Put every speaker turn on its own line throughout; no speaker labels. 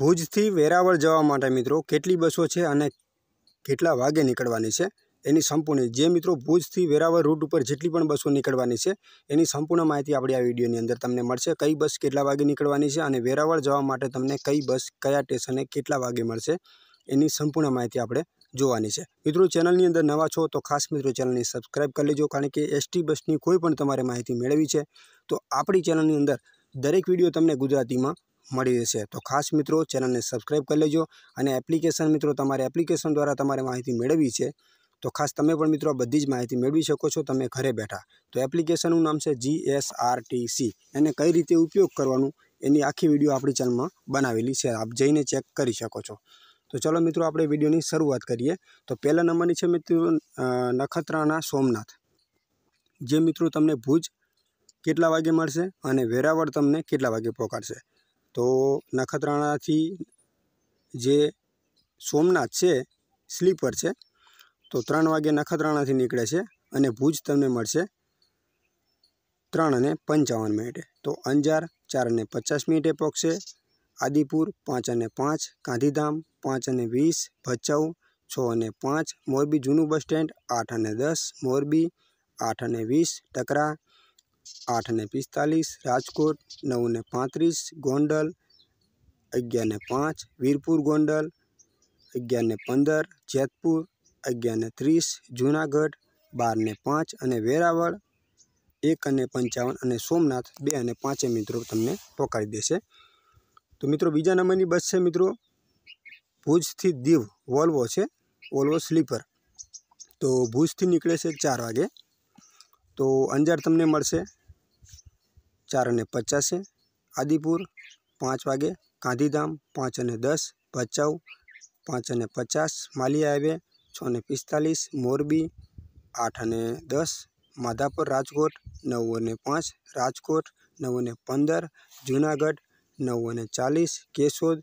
ભુજથી વેરાવળ જવા માટે મિત્રો કેટલી બસો છે અને કેટલા વાગે નીકળવાની છે એની સંપૂર્ણ જે મિત્રો ભુજથી વેરાવળ રૂટ ઉપર જેટલી પણ બસો નીકળવાની છે એની સંપૂર્ણ માહિતી આપણે આ વિડીયોની અંદર તમને મળશે કઈ બસ કેટલા વાગે નીકળવાની છે અને વેરાવળ જવા માટે તમને કઈ બસ કયા સ્ટેશને કેટલા વાગે મળશે એની સંપૂર્ણ માહિતી આપણે જોવાની છે મિત્રો ચેનલની અંદર નવા છો તો ખાસ મિત્રો ચેનલને સબસ્ક્રાઈબ કરી લેજો કારણ કે એસટી બસની કોઈ પણ તમારે માહિતી મેળવી છે તો આપણી ચેનલની અંદર દરેક વિડીયો તમને ગુજરાતીમાં મડી છે તો ખાસ મિત્રો ચેનલ ને સબ્સ્ક્રાઇબ કરી લેજો અને એપ્લિકેશન મિત્રો તમારી એપ્લિકેશન દ્વારા તમારે માહિતી મેળવી છે તો ખાસ તમે પણ મિત્રો બધી જ માહિતી મેળવી શકો છો તમે ઘરે બેઠા તો એપ્લિકેશન નું નામ છે GSRTC અને કઈ રીતે ઉપયોગ કરવાનું એની આખી વિડિયો આપણે ચાલમાં બનાવેલી છે આપ જઈને ચેક કરી શકો છો તો ચલો મિત્રો આપણે વિડિયો ની શરૂઆત કરીએ તો પહેલા નંબર નીચે મિત્રો નખત્રાના સોમનાથ જે મિત્રો તમને ભુજ કેટલા વાગે મળશે અને વેરાવડ તમને કેટલા વાગે પોકારશે તો નખત્રાણાથી જે સોમનાથ છે સ્લીપર છે તો ત્રણ વાગે નખત્રાણાથી નીકળે છે અને ભુજ તમને મળશે ત્રણ અને પંચાવન મિનિટે તો અંજાર ચાર અને પચાસ મિનિટે પહોંચશે આદિપુર પાંચ અને પાંચ ગાંધીધામ પાંચ અને વીસ ભચાઉ છ અને પાંચ મોરબી જૂનું બસ સ્ટેન્ડ આઠ અને દસ મોરબી આઠ અને વીસ ટકરા 8 ને 45 રાજકોટ 9 ને 35 ગોંડલ 11 ને 5 વીરપુર ગોંડલ 11 ને 15 જેતપુર 11 ને 30 જૂનાગઢ 12 ને 5 અને વેરાવળ 1 અને 55 અને સોમનાથ 2 અને 5 મિત્રો તમને ટોકાવી દેશે તો મિત્રો બીજા નંબરની બસ છે મિત્રો ભુજ થી દિવ Volvo છે Volvo sleeper તો ભુજ થી નીકળે છે 4 વાગે તો અંજાર તમને મળશે ચાર અને પચાસે આદિપુર પાંચ વાગે ગાંધીધામ પાંચ અને દસ ભચાઉ પાંચ અને પચાસ માલિયા હાઈવે છ અને પિસ્તાલીસ મોરબી આઠ અને દસ માધાપર રાજકોટ નવ અને પાંચ રાજકોટ નવ અને પંદર જૂનાગઢ નવ અને ચાલીસ કેશોદ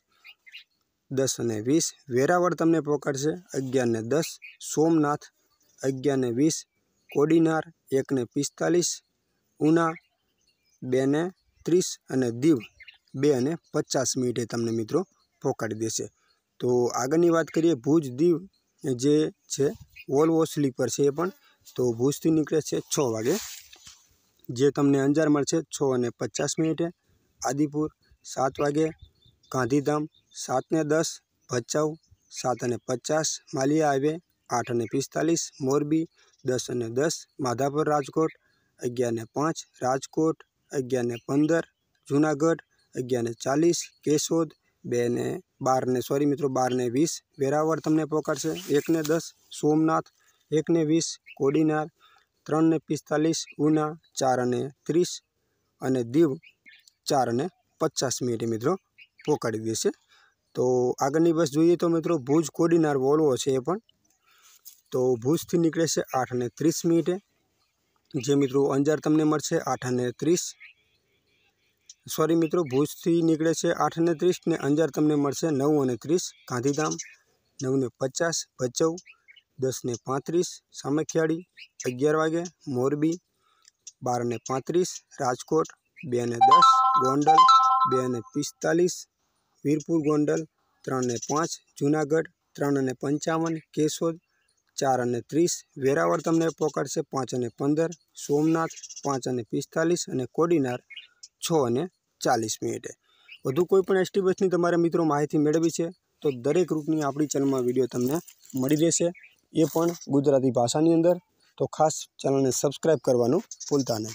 દસ અને વીસ વેરાવળ તમને પકડશે અગિયાર ને દસ સોમનાથ અગિયાર ને વીસ કોડીનાર એક ને પિસ્તાલીસ ઉના 2:30 અને દિવ 2:50 મિનિટે તમે મિત્રો પોકાડી દેશે તો આગળની વાત કરીએ ભુજ દિવ જે છે ઓલવો સ્લીપર છે પણ તો ભુજથી નીકળે છે 6 વાગે જે તમને અંજારમણ છે 6:50 મિનિટે આદીપુર 7 વાગે ગાંધીધામ 7:10 બચાવ 7:50 માલિયા હવે 8:45 મોરબી 10:10 માધાપુર રાજકોટ 11:05 રાજકોટ અગિયારને પંદર જુનાગઢ અગિયારને ચાલીસ કેશોદ બેને બારને સોરી મિત્રો બારને વીસ વેરાવળ તમને પહોંચાડશે એકને દસ સોમનાથ એકને વીસ કોડીનાર ત્રણને પિસ્તાલીસ ઉના ચાર અને ત્રીસ અને દીવ ચાર અને પચાસ મિનિટે મિત્રો પહોંચાડી દેશે તો આગળની બસ જોઈએ તો મિત્રો ભુજ કોડીનાર વોલ્વો છે એ પણ તો ભુજથી નીકળે છે આઠ અને ત્રીસ મિનિટે જે મિત્રો અંજાર તમને મળશે આઠ અને ત્રીસ સોરી મિત્રો ભુજથી નીકળે છે આઠ અને ત્રીસ ને અંજાર તમને મળશે નવ અને ત્રીસ ગાંધીધામ નવને પચાસ ભચૌ દસને પાંત્રીસ સામખિયાળી અગિયાર વાગે મોરબી બાર અને પાંત્રીસ રાજકોટ બે અને દસ ગોંડલ બે અને પિસ્તાલીસ વીરપુર ગોંડલ ત્રણ ને પાંચ જૂનાગઢ ત્રણ અને પંચાવન કેશોદ 4:30 વેરાવડ તમને પોકર છે 5:15 સોમનાથ 5:45 અને કોડીનાર 6:40 મિનિટે બધું કોઈ પણ एसटी બસની તમારે મિત્રો માહિતી મેળવી છે તો દરેક રૂપની આપણી ચેનલ માં વિડિયો તમને મળી દેશે એ પણ ગુજરાતી ભાષાની અંદર તો ખાસ ચેનલ ને સબસ્ક્રાઇબ કરવાનું ભૂલતા ન